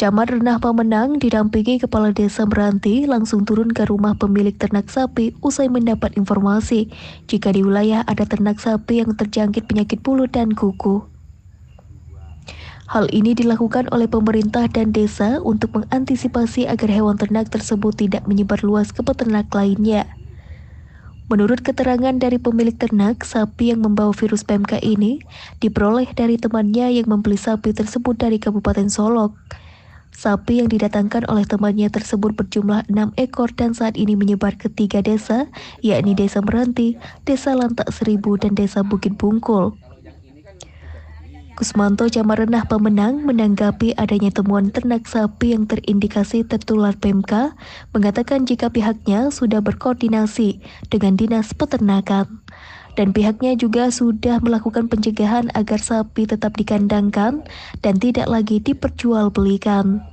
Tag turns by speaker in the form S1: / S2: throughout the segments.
S1: Camat Renah pemenang didampingi Kepala Desa Meranti langsung turun ke rumah pemilik ternak sapi usai mendapat informasi jika di wilayah ada ternak sapi yang terjangkit penyakit bulu dan kuku. Hal ini dilakukan oleh pemerintah dan desa untuk mengantisipasi agar hewan ternak tersebut tidak menyebar luas ke peternak lainnya. Menurut keterangan dari pemilik ternak, sapi yang membawa virus PMK ini diperoleh dari temannya yang membeli sapi tersebut dari Kabupaten Solok. Sapi yang didatangkan oleh temannya tersebut berjumlah 6 ekor dan saat ini menyebar ke tiga desa, yakni Desa Meranti, Desa Lantak Seribu, dan Desa Bukit Bungkul. Kusmanto Renah pemenang menanggapi adanya temuan ternak sapi yang terindikasi tertular PMK, mengatakan jika pihaknya sudah berkoordinasi dengan Dinas Peternakan. Dan pihaknya juga sudah melakukan pencegahan agar sapi tetap dikandangkan dan tidak lagi diperjualbelikan.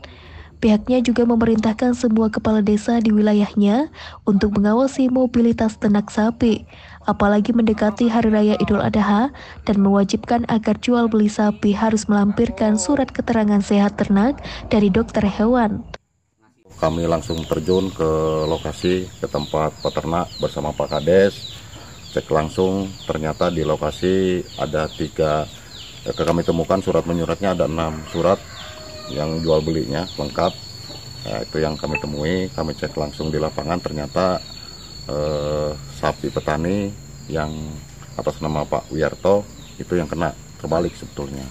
S1: Pihaknya juga memerintahkan semua kepala desa di wilayahnya untuk mengawasi mobilitas ternak sapi, apalagi mendekati Hari Raya Idul Adha dan mewajibkan agar jual beli sapi harus melampirkan surat keterangan sehat ternak dari dokter hewan.
S2: Kami langsung terjun ke lokasi, ke tempat peternak bersama Pak Kades, cek langsung ternyata di lokasi ada tiga, eh, kami temukan surat menyuratnya ada enam surat yang jual belinya lengkap nah, itu yang kami temui kami cek langsung di lapangan ternyata eh, sapi petani yang atas nama Pak Wiyarto itu yang kena terbalik sebetulnya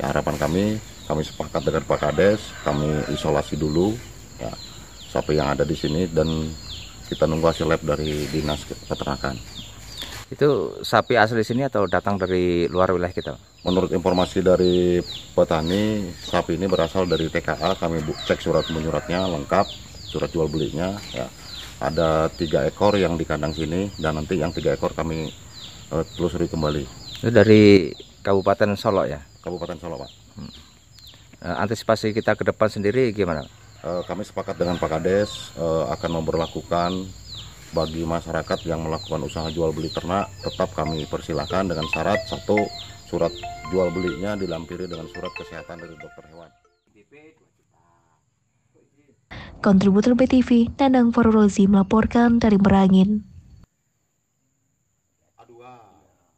S2: ya, harapan kami kami sepakat dengan Pak Kades kami isolasi dulu ya, sapi yang ada di sini dan kita nunggu hasil lab dari dinas peternakan. Itu sapi asli sini atau datang dari luar wilayah kita? Menurut informasi dari petani, sapi ini berasal dari TKA. Kami cek surat menyuratnya lengkap, surat jual belinya. Ya. Ada tiga ekor yang di kandang sini dan nanti yang tiga ekor kami uh, telusuri kembali. Itu dari Kabupaten Solo ya? Kabupaten Solo Pak. Hmm. Eh, antisipasi kita ke depan sendiri gimana? Eh, kami sepakat dengan Pak Kades akan memperlakukan bagi masyarakat yang melakukan usaha jual beli ternak tetap kami persilahkan dengan syarat satu surat jual belinya dilampiri dengan surat kesehatan dari dokter hewan.
S1: Kontributor BTV, Nandang Farurozi melaporkan dari Merangin.